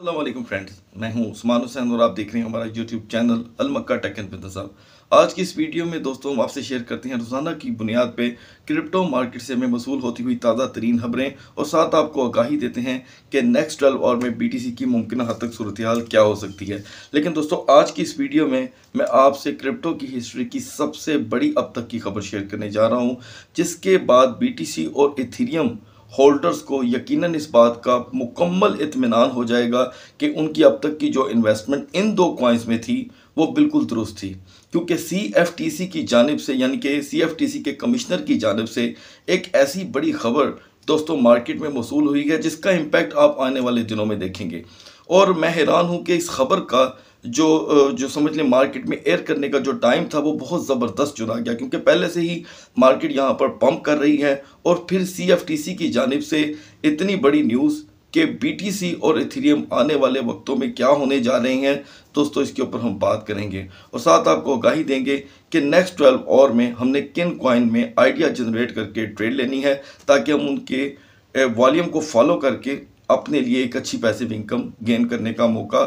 अल्लाह friends मैं हूं उस्मान हुसैन और आप देख रहे हैं हमारा यूट्यूब चैनल अलमक्का टेक एंड बिजनेस साहब आज की इस वीडियो में दोस्तों हम आपसे शेयर करते हैं रोज़ाना की बुनियाद पे क्रिप्टो मार्केट से हमें मसूल होती हुई ताज़ा तरीन खबरें और साथ आपको आगाही देते हैं कि नेक्स्ट ट्वेल्व और में बी की मुमकिन हद तक सूरत हाल क्या हो सकती है लेकिन दोस्तों आज की इस वीडियो में मैं आपसे क्रिप्टो की हिस्ट्री की सबसे बड़ी अब तक की खबर शेयर करने जा रहा हूँ जिसके बाद बी और इथीरियम होल्डर्स को यकीनन इस बात का मुकम्मल इतमान हो जाएगा कि उनकी अब तक की जो इन्वेस्टमेंट इन दो कॉइंस में थी वो बिल्कुल दुरुस्त थी क्योंकि सी एफ टी सी की जानब से यानी कि सी एफ टी सी के कमिश्नर की जानब से एक ऐसी बड़ी खबर दोस्तों मार्केट में मौसू हुई है जिसका इम्पैक्ट आप आने वाले दिनों में देखेंगे और मैं हैरान हूँ कि इस खबर का जो जो समझ लें मार्केट में एयर करने का जो टाइम था वो बहुत ज़बरदस्त चुना गया क्योंकि पहले से ही मार्केट यहाँ पर पंप कर रही है और फिर सी की जानब से इतनी बड़ी न्यूज़ के बीटीसी और इथेरियम आने वाले वक्तों में क्या होने जा रहे हैं दोस्तों इसके ऊपर हम बात करेंगे और साथ आपको आगाही देंगे कि नेक्स्ट ट्वेल्व और में हमने किन क्वाइन में आइडिया जनरेट करके ट्रेड लेनी है ताकि हम उनके वॉल्यूम को फॉलो करके अपने लिए एक अच्छी पैसिव इनकम गेन करने का मौका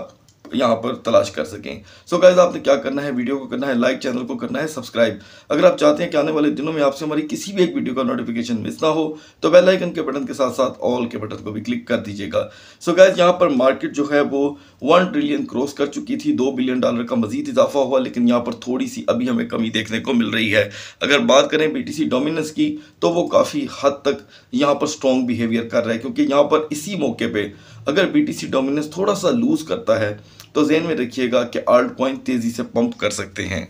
यहाँ पर तलाश कर सकें सो so गाइज आपने क्या करना है वीडियो को करना है लाइक चैनल को करना है सब्सक्राइब अगर आप चाहते हैं कि आने वाले दिनों में आपसे हमारी किसी भी एक वीडियो का नोटिफिकेशन मिस ना हो तो बेल आइकन के बटन के साथ साथ ऑल के बटन को भी क्लिक कर दीजिएगा सो गाइज यहाँ पर मार्केट जो है वो वन ट्रिलियन क्रॉस कर चुकी थी दो बिलियन डॉलर का मजीद इजाफा हुआ लेकिन यहाँ पर थोड़ी सी अभी हमें कमी देखने को मिल रही है अगर बात करें बी डोमिनेंस की तो वो काफ़ी हद तक यहाँ पर स्ट्रॉन्ग बिहेवियर कर रहा है क्योंकि यहाँ पर इसी मौके पर अगर बी डोमिनेंस थोड़ा सा लूज़ करता है तो जेन में रखिएगा कि आल्ट कॉइन तेज़ी से पंप कर सकते हैं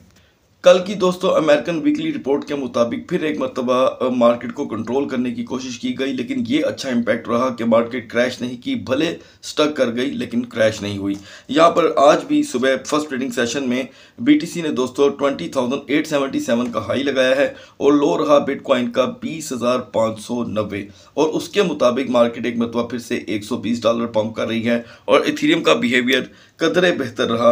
कल की दोस्तों अमेरिकन वीकली रिपोर्ट के मुताबिक फिर एक मरतबा मार्केट को कंट्रोल करने की कोशिश की गई लेकिन ये अच्छा इम्पैक्ट रहा कि मार्केट क्रैश नहीं की भले स्टक कर गई लेकिन क्रैश नहीं हुई यहाँ पर आज भी सुबह फर्स्ट ट्रेडिंग सेशन में बीटीसी ने दोस्तों सेवन का हाई लगाया है और लो रहा बिट का बीस और उसके मुताबिक मार्केट एक मरतबा फिर से एक डॉलर पम्प कर रही है और इथीरियम का बिहेवियर कदर बेहतर रहा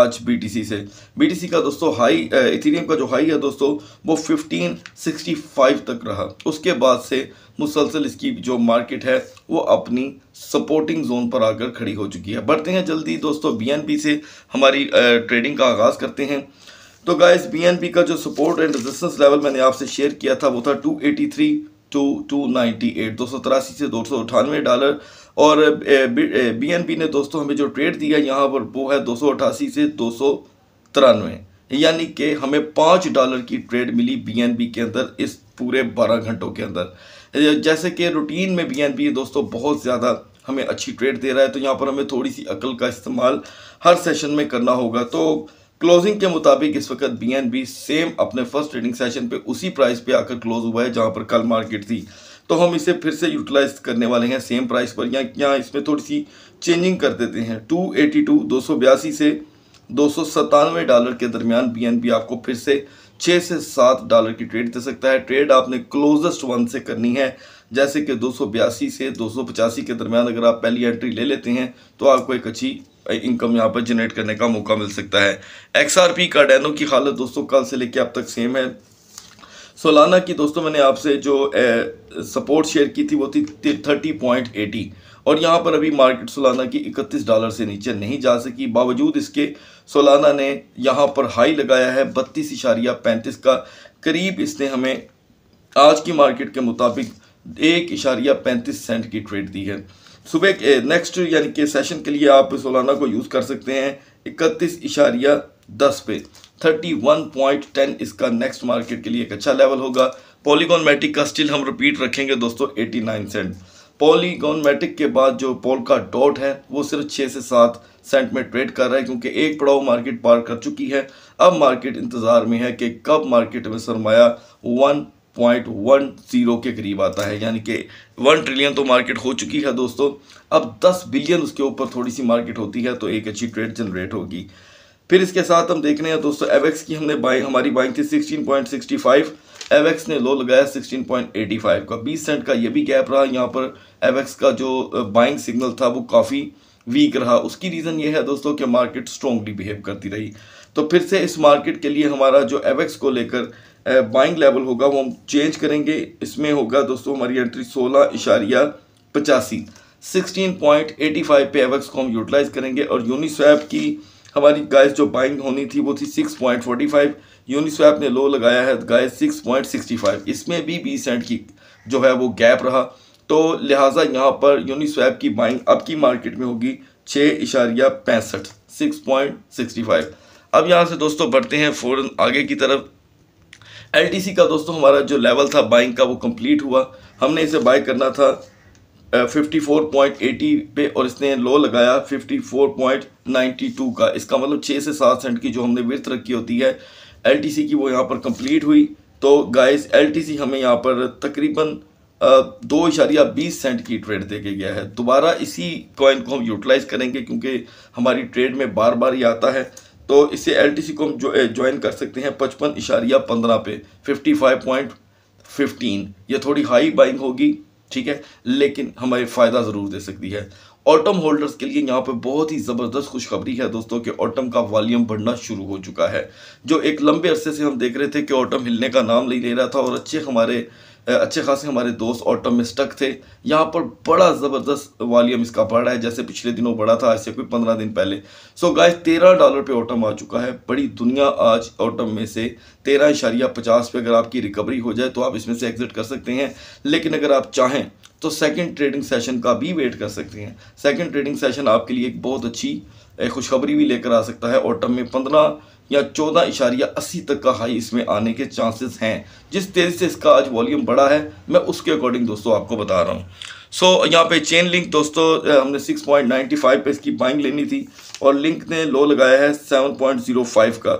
आज बीटीसी से बीटीसी का दोस्तों हाई इथेरियम का जो हाई है दोस्तों वो 1565 तक रहा उसके बाद से मुसलसल इसकी जो मार्केट है वो अपनी सपोर्टिंग जोन पर आकर खड़ी हो चुकी है बढ़ते हैं जल्दी दोस्तों बीएनपी से हमारी ट्रेडिंग का आगाज़ करते हैं तो गाइस बीएनपी का जो सपोर्ट एंड रेजिस्टेंस लेवल मैंने आपसे शेयर किया था वो था थ्री टू एट दो सौ तिरासी से दो सौ अठानवे डॉलर और बीएनबी ने दोस्तों हमें जो ट्रेड दिया यहाँ पर वो है दो से दो यानी कि हमें पाँच डॉलर की ट्रेड मिली बी के अंदर इस पूरे बारह घंटों के अंदर जैसे कि रूटीन में बी दोस्तों बहुत ज़्यादा हमें अच्छी ट्रेड दे रहा है तो यहाँ पर हमें थोड़ी सी अकल का इस्तेमाल हर सेशन में करना होगा तो क्लोजिंग के मुताबिक इस वक्त बी सेम अपने फर्स्ट ट्रेडिंग सेशन पे उसी प्राइस पे आकर क्लोज हुआ है जहाँ पर कल मार्केट थी तो हम इसे फिर से यूटिलाइज करने वाले हैं सेम प्राइस पर या क्या इसमें थोड़ी सी चेंजिंग कर देते हैं टू एटी टू दो सौ बयासी से दो सौ सतानवे डॉलर के दरमियान बी आपको फिर से छः से सात डॉलर की ट्रेड दे सकता है ट्रेड आपने क्लोजेस्ट वन से करनी है जैसे कि दो से दो के दरमियान अगर आप पहली एंट्री ले लेते हैं तो आपको एक अच्छी इनकम यहाँ पर जनरेट करने का मौका मिल सकता है पी का डैनो की हालत दोस्तों कल से लेके अब तक सेम है सोलाना की दोस्तों मैंने आपसे जो सपोर्ट शेयर की थी वो थी थर्टी पॉइंट एटी और यहाँ पर अभी मार्केट सोलाना की 31 डॉलर से नीचे नहीं जा सकी बावजूद इसके सोलाना ने यहाँ पर हाई लगाया है बत्तीस इशारिया पैंतीस का करीब इसने हमें आज की मार्केट के मुताबिक एक इशारिया पैंतीस सेंट की ट्रेड दी है सुबह के नेक्स्ट यानी कि सेशन के लिए आप सोलाना को यूज़ कर सकते हैं इकतीस इशारिया दस पे थर्टी वन पॉइंट टेन इसका नेक्स्ट मार्केट के लिए एक अच्छा लेवल होगा पॉलीगॉन मैटिक का स्टिल हम रिपीट रखेंगे दोस्तों eighty nine cent polygon Matic के बाद जो पोल का डॉट है वो सिर्फ छः से सात सेंट में ट्रेड कर रहा है क्योंकि एक पड़ाव मार्केट पार कर चुकी है अब मार्केट इंतज़ार में है कि कब मार्केट में सरमाया वन पॉइंट वन ज़ीरो के करीब आता है यानी कि वन ट्रिलियन तो मार्केट हो चुकी है दोस्तों अब दस बिलियन उसके ऊपर थोड़ी सी मार्केट होती है तो एक अच्छी ट्रेड जनरेट होगी फिर इसके साथ हम देख रहे हैं दोस्तों एवेक्स की हमने बाइंग हमारी बाइंग थी 16.65 एवेक्स ने लो लगाया 16.85 का 20 सेंट का ये भी गैप रहा यहाँ पर एवेक्स का जो बाइंग सिग्नल था वो काफ़ी वीक रहा उसकी रीज़न ये है दोस्तों कि मार्केट स्ट्रॉन्गली बिहेव करती रही तो फिर से इस मार्केट के लिए हमारा जो एवेक्स को लेकर बाइंग लेवल होगा वो हम चेंज करेंगे इसमें होगा दोस्तों हमारी एंट्री सोलह इशारिया पचासी सिक्सटीन पॉइंट एटी फाइव पे एवेक्स को हम यूटिलाइज़ करेंगे और यूनिस्वैप की हमारी गाइस जो बाइंग होनी थी वो थी 6.45 यूनिस्वैप ने लो लगाया है गाइस 6.65 इसमें भी 20 सेंट की जो है वो गैप रहा तो लिहाजा यहाँ पर यूनिस्वैप की बाइंग अब की मार्केट में होगी छः इशारिया पैंसठ सिक्स पॉइंट सिक्सटी फाइव अब यहाँ से दोस्तों बढ़ते हैं फ़ौरन आगे की तरफ एल का दोस्तों हमारा जो लेवल था बाइंग का वो कम्प्लीट हुआ हमने इसे बाई करना था 54.80 पे और इसने लो लगाया 54.92 का इसका मतलब छः से सात सेंट की जो हमने विर्थ रखी होती है एल की वो यहाँ पर कंप्लीट हुई तो गाइस एल हमें यहाँ पर तकरीबन दो इशारिया बीस सेंट की ट्रेड के गया है दोबारा इसी कॉइन को हम यूटिलाइज़ करेंगे क्योंकि हमारी ट्रेड में बार बार ये आता है तो इससे एल को हम ज्वाइन कर सकते हैं पचपन इशारिया पंद्रह पे फिफ्टी फाइव पॉइंट फिफ्टीन ये थोड़ी हाई बाइंग होगी ठीक है लेकिन हमें फ़ायदा ज़रूर दे सकती है ऑटम होल्डर्स के लिए यहाँ पे बहुत ही ज़बरदस्त खुशखबरी है दोस्तों कि ऑटम का वॉल्यूम बढ़ना शुरू हो चुका है जो एक लंबे अरसे से हम देख रहे थे कि ऑटम हिलने का नाम नहीं ले रहा था और अच्छे हमारे अच्छे खासे हमारे दोस्त में स्टक थे यहाँ पर बड़ा ज़बरदस्त वॉल्यूम इसका बढ़ रहा है जैसे पिछले दिनों बढ़ा था आज से कोई पंद्रह दिन पहले सो गाय तेरह डॉलर पे ऑटम आ चुका है बड़ी दुनिया आज ऑटम में से तेरह इशारिया पचास पे अगर आपकी रिकवरी हो जाए तो आप इसमें से एग्जिट कर सकते हैं लेकिन अगर आप चाहें तो सेकेंड ट्रेडिंग सेशन का भी वेट कर सकते हैं सेकेंड ट्रेडिंग सेशन आपके लिए एक बहुत अच्छी खुशखबरी भी लेकर आ सकता है ऑटम में पंद्रह या चौदह इशारिया अस्सी तक का हाई इसमें आने के चांसेस हैं जिस तेज़ी से इसका आज वॉल्यूम बढ़ा है मैं उसके अकॉर्डिंग दोस्तों आपको बता रहा हूँ सो so, यहाँ पे चेन लिंक दोस्तों हमने 6.95 पे इसकी बाइंग लेनी थी और लिंक ने लो लगाया है 7.05 का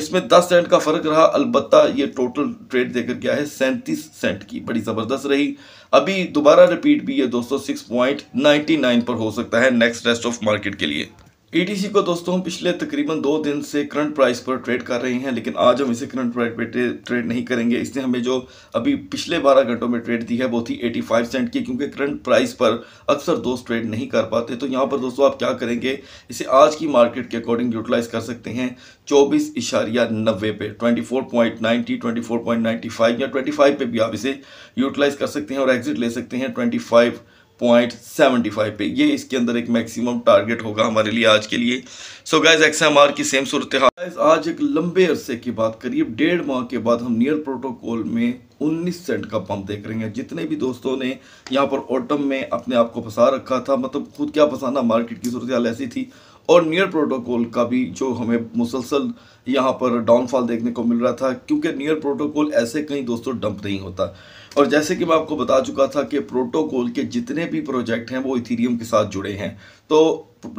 इसमें 10 सेंट का फ़र्क रहा अलबत्ता ये टोटल ट्रेड देकर गया है सैंतीस सेंट की बड़ी ज़बरदस्त रही अभी दोबारा रिपीट भी ये दोस्तों 6.99 पर हो सकता है नेक्स्ट रेस्ट ऑफ मार्केट के लिए ईटीसी को दोस्तों हम पिछले तकरीबन दो दिन से करंट प्राइस पर ट्रेड कर रहे हैं लेकिन आज हम इसे करंट प्राइस पर ट्रेड नहीं करेंगे इसने हमें जो अभी पिछले 12 घंटों में ट्रेड दी है वो थी 85 सेंट की क्योंकि करंट प्राइस पर अक्सर दोस्त ट्रेड नहीं कर पाते तो यहाँ पर दोस्तों आप क्या करेंगे इसे आज की मार्केट के अकॉर्डिंग यूटिलाइज कर सकते हैं चौबीस इशारिया नब्बे पे twenty four point ninety twenty four point ninety five या ट्वेंटी फाइव पे भी आप इसे यूटिलाइज कर सकते हैं और एग्जिट ले सकते हैं twenty five point seventy five पे ये इसके अंदर एक मैक्सिमम टारगेट होगा हमारे लिए आज के लिए so guys X M R की सेम सूरत आज एक लंबे अरसे की बात करीब डेढ़ माह के बाद हम नियर प्रोटोकॉल में 19 सेंट का पंप देख रहे हैं जितने भी दोस्तों ने यहाँ पर ऑटम में अपने आप को फंसा रखा था मतलब खुद क्या फंसाना मार्केट की सूरत हाल ऐसी थी और नियर प्रोटोकॉल का भी जो हमें मुसलसल यहाँ पर डाउनफॉल देखने को मिल रहा था क्योंकि नियर प्रोटोकॉल ऐसे कहीं दोस्तों डंप नहीं होता और जैसे कि मैं आपको बता चुका था कि प्रोटोकॉल के जितने भी प्रोजेक्ट हैं वो इथीरियम के साथ जुड़े हैं तो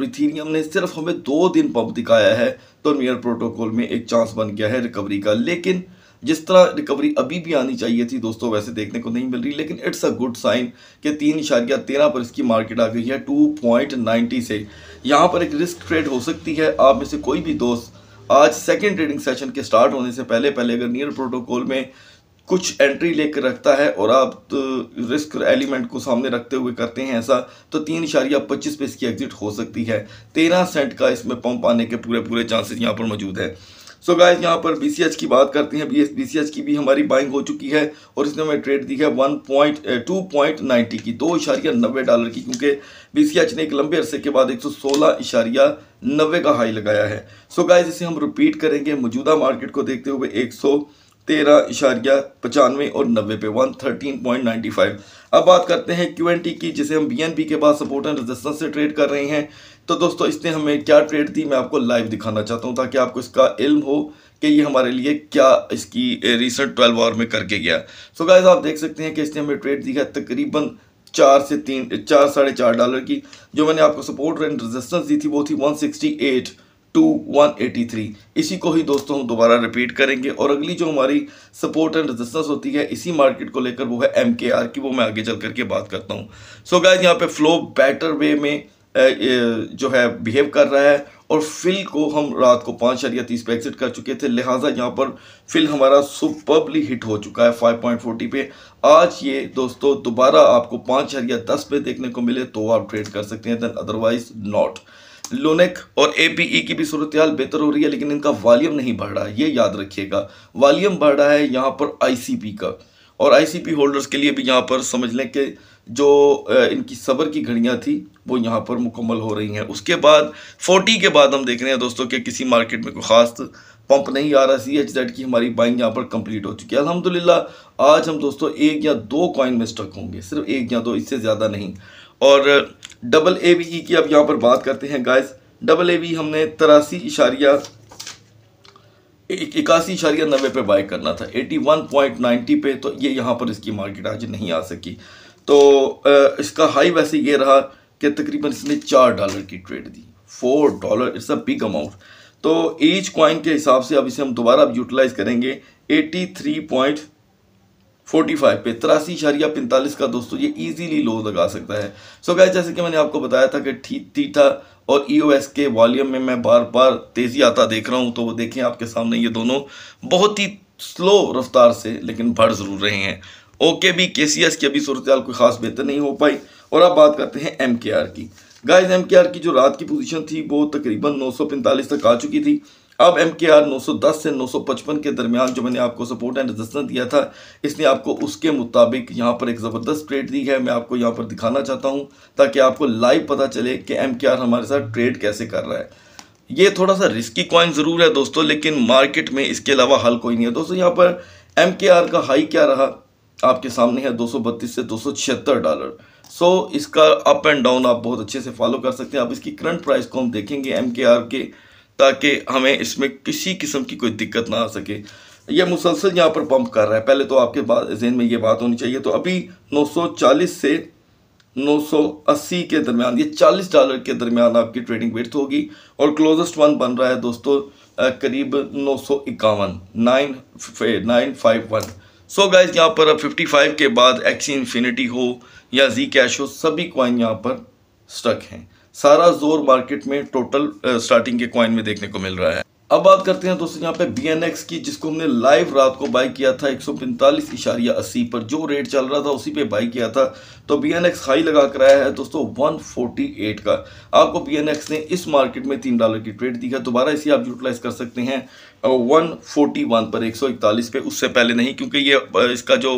इथीरियम ने सिर्फ हमें दो दिन पंप दिखाया है तो नियर प्रोटोकॉल में एक चांस बन गया है रिकवरी का लेकिन जिस तरह रिकवरी अभी भी आनी चाहिए थी दोस्तों वैसे देखने को नहीं मिल रही लेकिन इट्स अ गुड साइन कि तीन इशारिया तेरह पर इसकी मार्केट आ गई है टू पॉइंट नाइन्टी से यहाँ पर एक रिस्क ट्रेड हो सकती है आप में से कोई भी दोस्त आज सेकेंड ट्रेडिंग सेशन के स्टार्ट होने से पहले पहले अगर नियर प्रोटोकॉल में कुछ एंट्री लेकर रखता है और आप तो रिस्क एलिमेंट को सामने रखते हुए करते हैं ऐसा तो तीन इशारिया पच्चीस पे इसकी एग्जिट हो सकती है तेरह सेंट का इसमें पंप आने के पूरे पूरे चांसेस यहाँ पर मौजूद है सो so गाइस यहाँ पर बी की बात करते हैं बी एस की भी हमारी बाइंग हो चुकी है और इसने हमें ट्रेड दी है one point two point ninety की दो इशारिया नब्बे डॉलर की क्योंकि बी ने एक लंबे अरसे के बाद एक सौ सोलह इशारिया नब्बे का हाई लगाया है सो so गाइस इसे हम रिपीट करेंगे मौजूदा मार्केट को देखते हुए एक सौ तेरह इशारिया पचानवे और नब्बे पे one thirteen point ninety five अब बात करते हैं क्यू एन टी की जिसे हम बी एन पी के बाद सपोर्ट एंड रजिस्टेंस से ट्रेड कर रहे हैं तो दोस्तों इसने हमें क्या ट्रेड दी मैं आपको लाइव दिखाना चाहता हूँ ताकि आपको इसका इल्म हो कि ये हमारे लिए क्या इसकी रिसेंट ट्वेल्व आवर में करके गया सो so गाइज आप देख सकते हैं कि इसने हमें ट्रेड दी है तकरीबन चार से तीन चार साढ़े चार डॉलर की जो मैंने आपको सपोर्ट एंड रजिस्टेंस दी थी वो थी one sixty eight two one eighty three इसी को ही दोस्तों हम दोबारा रिपीट करेंगे और अगली जो हमारी सपोर्ट एंड रेजिस्टेंस होती है इसी मार्केट को लेकर वो है एम के आर की वो मैं आगे चल करके बात करता हूँ सो गाइज यहाँ पे फ्लो बेटर वे में जो है बिहेव कर रहा है और फिल को हम रात को पाँच शरिया तीस पे एग्जिट कर चुके थे लिहाजा यहाँ पर फिल हमारा सुपरबली हिट हो चुका है फाइव पॉइंट फोर्टी पे आज ये दोस्तों दोबारा आपको पाँच शरिया दस पे देखने को मिले तो आप ट्रेड कर सकते हैं देन अदरवाइज नॉट लोनेक और एपीई e की भी सूरत हाल बेहतर हो रही है लेकिन इनका वालीम नहीं बढ़ रहा है ये याद रखिएगा वालीम बढ़ रहा है यहाँ पर आईसीपी का और आईसीपी होल्डर्स के लिए भी यहाँ पर समझ लें कि जो इनकी सबर की घड़ियाँ थी वो यहाँ पर मुकम्मल हो रही हैं उसके बाद फोर्टी के बाद हम देख रहे हैं दोस्तों कि किसी मार्केट में कोई ख़ास पंप नहीं आ रहा सी एच जेड की हमारी बाइंग यहाँ पर कंप्लीट हो चुकी है अल्हम्दुलिल्लाह आज हम दोस्तों एक या दो कॉइन में स्टक होंगे सिर्फ एक या दो इससे ज़्यादा नहीं और डबल ए बी की अब यहाँ पर बात करते हैं गाइस डबल ए बी हमने तिरासी इशारिया इक्यासी इशारिया नब्बे पे बाई करना था एटी वन पॉइंट नाइन्टी पे तो ये यहाँ पर इसकी मार्केट आज नहीं आ सकी तो इसका हाई वैसे ये रहा कि तकरीबन इसने चार डॉलर की ट्रेड दी four dollar it's a big amount तो ईच क्वाइन के हिसाब से अब इसे हम दोबारा अब यूटिलाइज़ करेंगे eighty three point forty five पे तिरासी इशारिया पैंतालीस का दोस्तों ये इजीली लो लगा सकता है सो so गाय जैसे कि मैंने आपको बताया था कि ठीक थीटा और ई e के वॉल्यूम में मैं बार बार तेज़ी आता देख रहा हूँ तो वो देखें आपके सामने ये दोनों बहुत ही स्लो रफ्तार से लेकिन बढ़ ज़रूर रहे हैं ओके भी के सी एस की अभी सूरत कोई ख़ास बेहतर नहीं हो पाई और अब बात करते हैं एम के आर की गाइज एम के आर की जो रात की पोजीशन थी वो तकरीबन पैंतालीस तक आ चुकी थी अब एम के आर नौ सौ दस से नौ सौ पचपन के दरमियान जो मैंने आपको सपोर्ट एंड रजिस्टेंस दिया था इसने आपको उसके मुताबिक यहाँ पर एक ज़बरदस्त ट्रेड दी है मैं आपको यहाँ पर दिखाना चाहता हूँ ताकि आपको लाइव पता चले कि एम के आर हमारे साथ ट्रेड कैसे कर रहा है ये थोड़ा सा रिस्की कॉइन ज़रूर है दोस्तों लेकिन मार्केट में इसके अलावा हल कोई नहीं है दोस्तों यहाँ पर एम के आर का हाई क्या रहा आपके सामने है बत्तीस से छिहत्तर डॉलर सो इसका अप एंड डाउन आप बहुत अच्छे से फॉलो कर सकते हैं आप इसकी करंट प्राइस को हम देखेंगे एम के आर के ताकि हमें इसमें किसी किस्म की कोई दिक्कत ना आ सके ये मुसलसल यहाँ पर पंप कर रहा है पहले तो आपके बाद जहन में ये बात होनी चाहिए तो अभी 940 से 980 के दरमियान ये 40 डॉलर के दरमियान आपकी ट्रेडिंग वेट होगी और क्लोजेस्ट वन बन रहा है दोस्तों करीब नौ सौ इक्यावन nine nine five one so guys यहाँ पर अब फिफ्टी के बाद एक्सी इन्फिनिटी हो या जी कैश हो सभी क्वाइन यहाँ पर स्टक हैं सारा जोर मार्केट में टोटल स्टार्टिंग के कॉइन में देखने को मिल रहा है अब बात करते हैं दोस्तों यहाँ पे एक्स की जिसको हमने लाइव रात को बाई किया था एक इशारिया अस्सी पर जो रेट चल रहा था उसी पे बाई किया था तो BNX हाई लगा कर आया है दोस्तों 148 का आपको एक्स ने इस मार्केट में तीन डॉलर की ट्रेड दी है दोबारा इसी आप यूटिलाइज कर सकते हैं 141 पर 141 पे उससे पहले नहीं क्योंकि ये इसका जो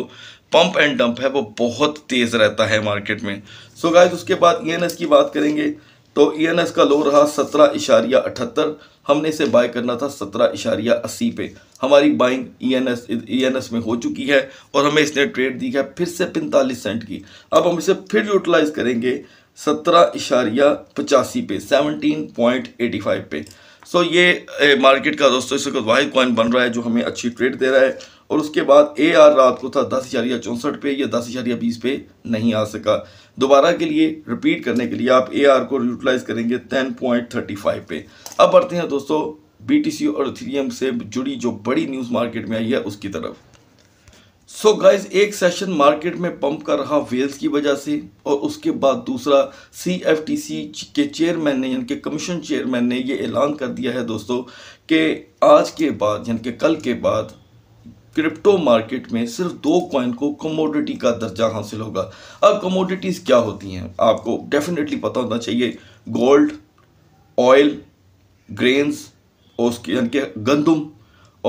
पंप एंड डंप है वो बहुत तेज़ रहता है मार्केट में सो so गाइज उसके बाद ई e की बात करेंगे तो ई e का लो रहा सत्रह इशारिया अठहत्तर हमने इसे बाय करना था सत्रह इशारिया अस्सी पे हमारी buying E N S E N S में हो चुकी है और हमें इसने ट्रेड दी है फिर से पैंतालीस सेंट की अब हम इसे फिर यूटिलाइज करेंगे सत्रह इशारिया पचासी पे सेवनटीन पॉइंट एटी फाइव पे सो ये ए, मार्केट का दोस्तों इस वक्त वाहिद कॉइन बन रहा है जो हमें अच्छी ट्रेड दे रहा है और उसके बाद ए आर रात को था दस इशारिया चौंसठ पे या दस इशारिया बीस पे नहीं आ सका दोबारा के लिए रिपीट करने के लिए आप ए आर को यूटिलाइज करेंगे टेन पॉइंट थर्टी फाइव पे अब बढ़ते हैं दोस्तों सी और इथेरियम से जुड़ी जो बड़ी न्यूज़ मार्केट में आई है उसकी तरफ सो so गाइज एक सेशन मार्केट में पंप कर रहा वेल्स की वजह से और उसके बाद दूसरा सी एफ टी सी के चेयरमैन ने यानी कि कमीशन चेयरमैन ने ये ऐलान कर दिया है दोस्तों कि आज के बाद यानी कि कल के बाद क्रिप्टो मार्केट में सिर्फ दो कॉइन को कमोडिटी का दर्जा हासिल होगा अब कमोडिटीज़ क्या होती हैं आपको डेफिनेटली पता होना चाहिए गोल्ड ऑयल ग्रेन्स और उसके यानी कि गंदम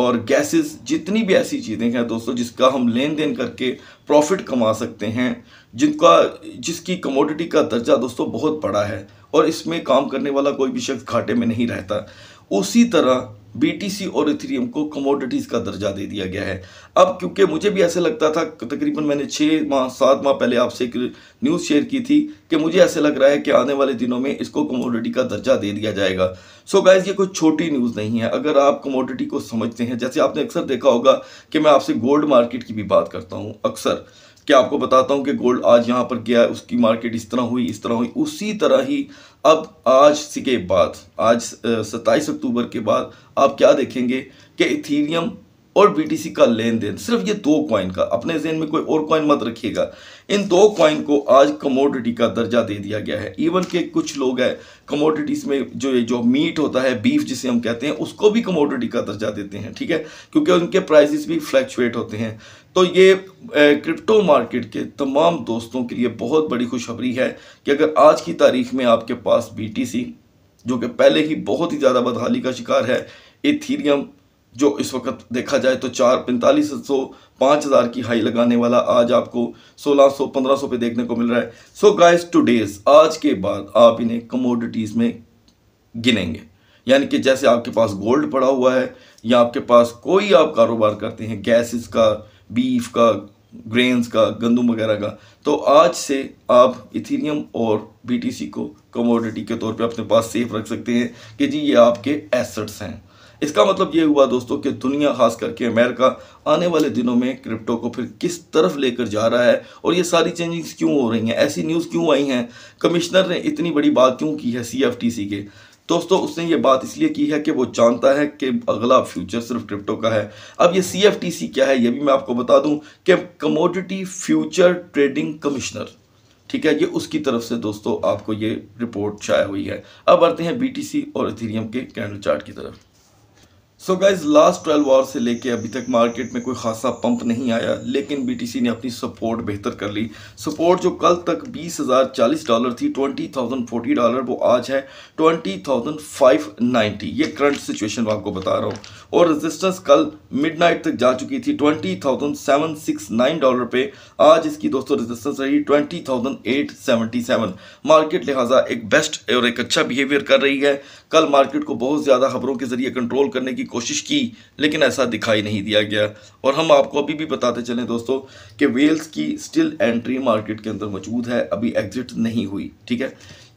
और गैसेस जितनी भी ऐसी चीज़ें हैं दोस्तों जिसका हम लेन देन करके प्रॉफिट कमा सकते हैं जिनका जिसकी कमोडिटी का दर्जा दोस्तों बहुत बड़ा है और इसमें काम करने वाला कोई भी शख्स घाटे में नहीं रहता उसी तरह बीटीसी और इथेरियम को कमोडिटीज़ का दर्जा दे दिया गया है अब क्योंकि मुझे भी ऐसे लगता था तकरीबन मैंने छः माह सात माह पहले आपसे एक न्यूज़ शेयर की थी कि मुझे ऐसे लग रहा है कि आने वाले दिनों में इसको कमोडिटी का दर्जा दे दिया जाएगा सो so गाइज ये कोई छोटी न्यूज़ नहीं है अगर आप कमोडिटी को समझते हैं जैसे आपने अक्सर देखा होगा कि मैं आपसे गोल्ड मार्केट की भी बात करता हूँ अक्सर कि आपको बताता हूँ कि गोल्ड आज यहाँ पर गया उसकी मार्केट इस तरह हुई इस तरह हुई उसी तरह ही अब आज के बाद आज सत्ताईस अक्टूबर के बाद आप क्या देखेंगे कि इथीरियम और बीटीसी का लेन देन सिर्फ ये दो कॉइन का अपने जेन में कोई और कॉइन मत रखिएगा इन दो कॉइन को आज कमोडिटी का दर्जा दे दिया गया है इवन के कुछ लोग हैं कमोडिटीज़ में जो ये जो मीट होता है बीफ जिसे हम कहते हैं उसको भी कमोडिटी का दर्जा देते हैं ठीक है क्योंकि उनके प्राइजेस भी फ्लैक्चुएट होते हैं तो ये क्रिप्टो मार्केट के तमाम दोस्तों के लिए बहुत बड़ी खुशखबरी है कि अगर आज की तारीख में आपके पास बी जो कि पहले ही बहुत ही ज़्यादा बदहाली का शिकार है इथीरियम जो इस वक्त देखा जाए तो चार पैंतालीस सौ पाँच हज़ार की हाई लगाने वाला आज आपको सोलह सौ पंद्रह सौ पे देखने को मिल रहा है सो गाइस टूडेज आज के बाद आप इन्हें कमोडिटीज़ में गिनेंगे यानी कि जैसे आपके पास गोल्ड पड़ा हुआ है या आपके पास कोई आप कारोबार करते हैं गैसेस का बीफ का ग्रेन्स का गंदम वगैरह का तो आज से आप इथीरियम और बी को कमोडिटी के तौर पर अपने पास सेफ रख सकते हैं कि जी ये आपके एसेट्स हैं इसका मतलब ये हुआ दोस्तों कि दुनिया खास करके अमेरिका आने वाले दिनों में क्रिप्टो को फिर किस तरफ लेकर जा रहा है और ये सारी चेंजिंग्स क्यों हो रही हैं ऐसी न्यूज़ क्यों आई हैं कमिश्नर ने इतनी बड़ी बात क्यों की है सी के दोस्तों उसने ये बात इसलिए की है कि वो जानता है कि अगला फ्यूचर सिर्फ क्रिप्टो का है अब ये सी क्या है ये भी मैं आपको बता दूँ कि कमोडिटी फ्यूचर ट्रेडिंग कमिश्नर ठीक है ये उसकी तरफ से दोस्तों आपको ये रिपोर्ट छाया हुई है अब आते हैं बीटीसी और इथेरियम के कैंडल चार्ट की तरफ सो गाइज लास्ट 12 आवर से लेके अभी तक मार्केट में कोई खासा पंप नहीं आया लेकिन बी ने अपनी सपोर्ट बेहतर कर ली सपोर्ट जो कल तक बीस हज़ार चालीस डॉलर थी ट्वेंटी थाउजेंड फोर्टी डॉलर वो आज है ट्वेंटी थाउजेंड फाइव नाइन्टी ये करंट सिचुएशन आपको बता रहा हूँ और रेजिस्टेंस कल मिडनाइट तक जा चुकी थी twenty thousand seven six nine dollar पे आज इसकी दोस्तों रजिस्टेंस रही twenty thousand eight seventy seven market लिहाजा एक बेस्ट और एक अच्छा बिहेवियर कर रही है कल मार्केट को बहुत ज़्यादा खबरों के ज़रिए कंट्रोल करने की कोशिश की लेकिन ऐसा दिखाई नहीं दिया गया और हम आपको अभी भी बताते चलें दोस्तों कि वेल्स की स्टिल एंट्री मार्केट के अंदर मौजूद है अभी एग्जिट नहीं हुई ठीक है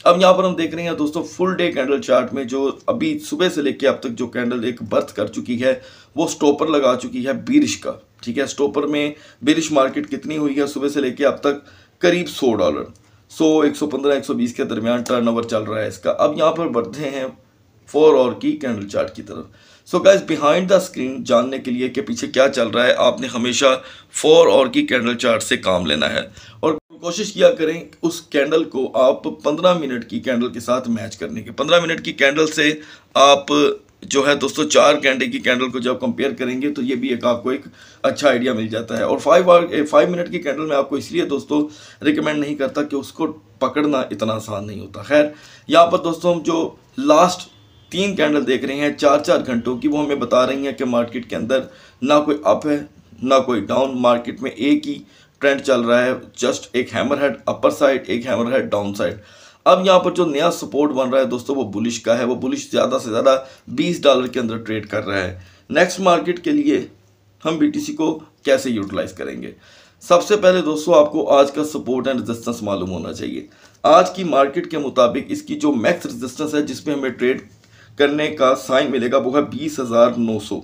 अब यहाँ पर हम देख रहे हैं दोस्तों फुल डे कैंडल चार्ट में जो अभी सुबह से लेकर अब तक जो कैंडल एक बर्थ कर चुकी है वो स्टॉपर लगा चुकी है बिरिश का ठीक है स्टॉपर में बिरिश मार्केट कितनी हुई है सुबह से लेकर अब तक करीब सौ डॉलर सौ एक सौ पंद्रह एक सौ बीस के दरमियान टर्नओवर चल रहा है इसका अब यहाँ पर बढ़ते हैं फोर और की कैंडल चार्ट की तरफ so guys behind the screen जानने के लिए कि पीछे क्या चल रहा है आपने हमेशा फोर और की कैंडल चार्ट से काम लेना है और कोशिश किया करें उस कैंडल को आप पंद्रह मिनट की कैंडल के साथ मैच करने के पंद्रह मिनट की कैंडल से आप जो है दोस्तों चार कैंडे की कैंडल को जब कंपेयर करेंगे तो ये भी एक आपको एक अच्छा आइडिया मिल जाता है और फाइव आर फाइव मिनट की कैंडल में आपको इसलिए दोस्तों रिकमेंड नहीं करता कि उसको पकड़ना इतना आसान नहीं होता खैर यहाँ पर दोस्तों हम जो लास्ट तीन कैंडल देख रहे हैं चार चार घंटों की वो हमें बता रही हैं कि मार्केट के अंदर ना कोई अप है ना कोई डाउन मार्केट में एक ही ट्रेंड चल रहा है जस्ट एक हैमर हेड अपर साइड एक हैमर हेड डाउन साइड अब यहाँ पर जो नया सपोर्ट बन रहा है दोस्तों वो बुलिश का है वो बुलिश ज़्यादा से ज़्यादा बीस डॉलर के अंदर ट्रेड कर रहा है नेक्स्ट मार्केट के लिए हम बीटीसी को कैसे यूटिलाइज करेंगे सबसे पहले दोस्तों आपको आज का सपोर्ट एंड रेजिस्टेंस मालूम होना चाहिए आज की मार्केट के मुताबिक इसकी जो मैक्स रेजिस्टेंस है जिसमें हमें ट्रेड करने का साइन मिलेगा वो है बीस हज़ार नौ सौ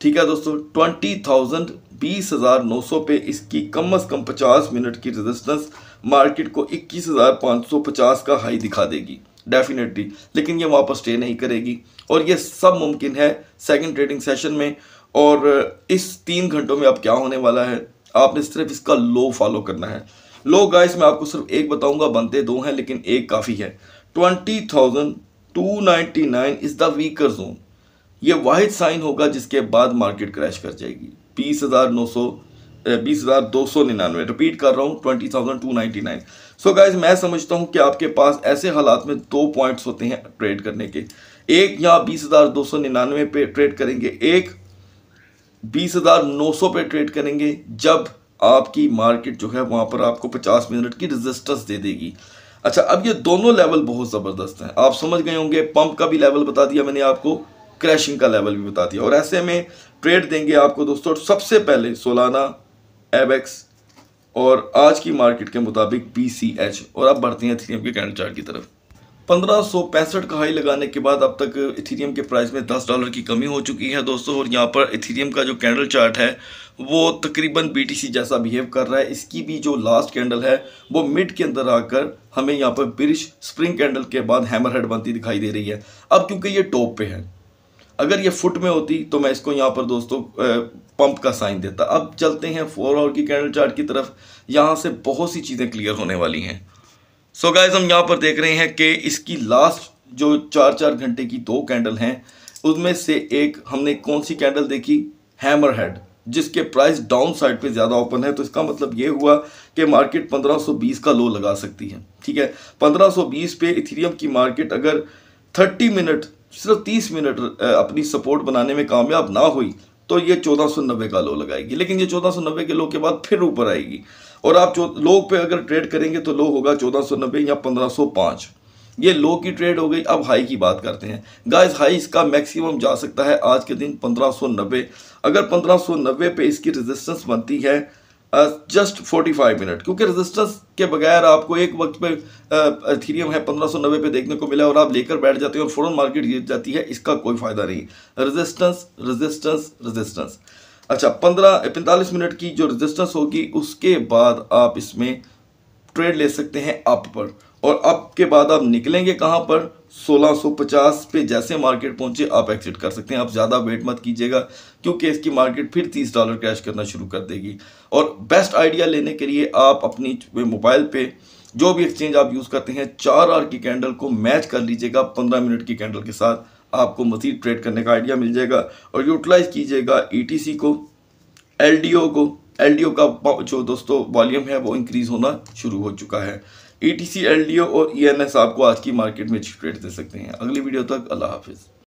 ठीक है दोस्तों ट्वेंटी थाउजेंड बीस हज़ार नौ सौ पे इसकी कम अज़ कम पचास मिनट की रेजिस्टेंस मार्केट को इक्कीस हज़ार पाँच सौ पचास का हाई दिखा देगी डेफिनेटली लेकिन ये वापस पर स्टे नहीं करेगी और ये सब मुमकिन है सेकेंड ट्रेडिंग सेशन में और इस तीन घंटों में अब क्या होने वाला है आपने सिर्फ इसका लो फॉलो करना है लो गाइस मैं आपको सिर्फ एक बताऊंगा बनते दो हैं लेकिन एक काफ़ी है twenty thousand 299 is the weaker zone ये वाहिद साइन होगा जिसके बाद मार्केट क्रैश कर जाएगी बीस हज़ार नौ सौ बीस हज़ार दो सौ निन्यानवे रिपीट कर रहा हूँ twenty thousand two ninety nine so guys मैं समझता हूँ कि आपके पास ऐसे हालात में दो पॉइंट्स होते हैं ट्रेड करने के एक यहाँ बीस हज़ार दो सौ निन्यानवे पे ट्रेड करेंगे एक बीस हज़ार नौ सौ पे ट्रेड करेंगे जब आपकी मार्केट जो है वहाँ पर आपको पचास मिनट की रजिस्टेंस दे देगी अच्छा अब ये दोनों लेवल बहुत ज़बरदस्त हैं आप समझ गए होंगे पंप का भी लेवल बता दिया मैंने आपको क्रैशिंग का लेवल भी बता दिया और ऐसे में ट्रेड देंगे आपको दोस्तों सबसे पहले सोलाना एबेक्स और आज की मार्केट के मुताबिक बी सी एच और अब बढ़ते हैं थ्री के कैंडल चार्ट की तरफ पंद्रह का हाई लगाने के बाद अब तक इथीरियम के प्राइस में 10 डॉलर की कमी हो चुकी है दोस्तों और यहाँ पर इथीरियम का जो कैंडल चार्ट है वो तकरीबन बीटीसी जैसा बिहेव कर रहा है इसकी भी जो लास्ट कैंडल है वो मिड के अंदर आकर हमें यहाँ पर ब्रिश स्प्रिंग कैंडल के बाद हैमर हेड बनती दिखाई दे रही है अब क्योंकि ये टॉप पे है अगर ये फुट में होती तो मैं इसको यहाँ पर दोस्तों पंप का साइन देता अब चलते हैं फोर आवर की कैंडल चार्ट की तरफ यहाँ से बहुत सी चीज़ें क्लियर होने वाली हैं सो so गाइज हम यहाँ पर देख रहे हैं कि इसकी लास्ट जो चार चार घंटे की दो कैंडल हैं उनमें से एक हमने कौन सी कैंडल देखी हैमर हेड जिसके प्राइस डाउन साइड पर ज़्यादा ओपन है तो इसका मतलब ये हुआ कि मार्केट 1520 का लो लगा सकती है ठीक है 1520 पे इथेरियम की मार्केट अगर 30 मिनट सिर्फ 30 मिनट अपनी सपोर्ट बनाने में कामयाब ना हुई तो ये 1490 का लो लगाएगी लेकिन ये 1490 के लो के बाद फिर ऊपर आएगी और आप लो पे अगर ट्रेड करेंगे तो लो होगा नब्बे या पाँच ये लो की ट्रेड हो गई अब हाई की बात करते हैं गाइस हाई इसका मैक्सिमम जा सकता है आज के दिन नब्बे अगर 1590 पे इसकी रेजिस्टेंस बनती है जस्ट 45 मिनट क्योंकि रेजिस्टेंस के बगैर आपको एक वक्त पे थीरियम है 1590 पे देखने को मिला और आप लेकर बैठ जाते हैं और फ़ौरन मार्केट गिर जाती है इसका कोई फ़ायदा नहीं रेजिस्टेंस रेजिस्टेंस रेजिस्टेंस अच्छा पंद्रह पैंतालीस मिनट की जो रेजिस्टेंस होगी उसके बाद आप इसमें ट्रेड ले सकते हैं अप पर और अब के बाद आप निकलेंगे कहाँ पर 1650 पे जैसे मार्केट पहुंचे आप एक्सिट कर सकते हैं आप ज़्यादा वेट मत कीजिएगा क्योंकि इसकी मार्केट फिर 30 डॉलर क्रैश करना शुरू कर देगी और बेस्ट आइडिया लेने के लिए आप अपनी मोबाइल पे जो भी एक्सचेंज आप यूज़ करते हैं चार आर की कैंडल को मैच कर लीजिएगा पंद्रह मिनट की कैंडल के साथ आपको मजीद ट्रेड करने का आइडिया मिल जाएगा और यूटिलाइज कीजिएगा ई e को एल को एल का जो दोस्तों वॉल्यूम है वो इंक्रीज़ होना शुरू हो चुका है E T C L D O और ई एन एस आपको आज की मार्केट में अच्छी ट्रेड दे सकते हैं अगली वीडियो तक अल्लाह हाफिज़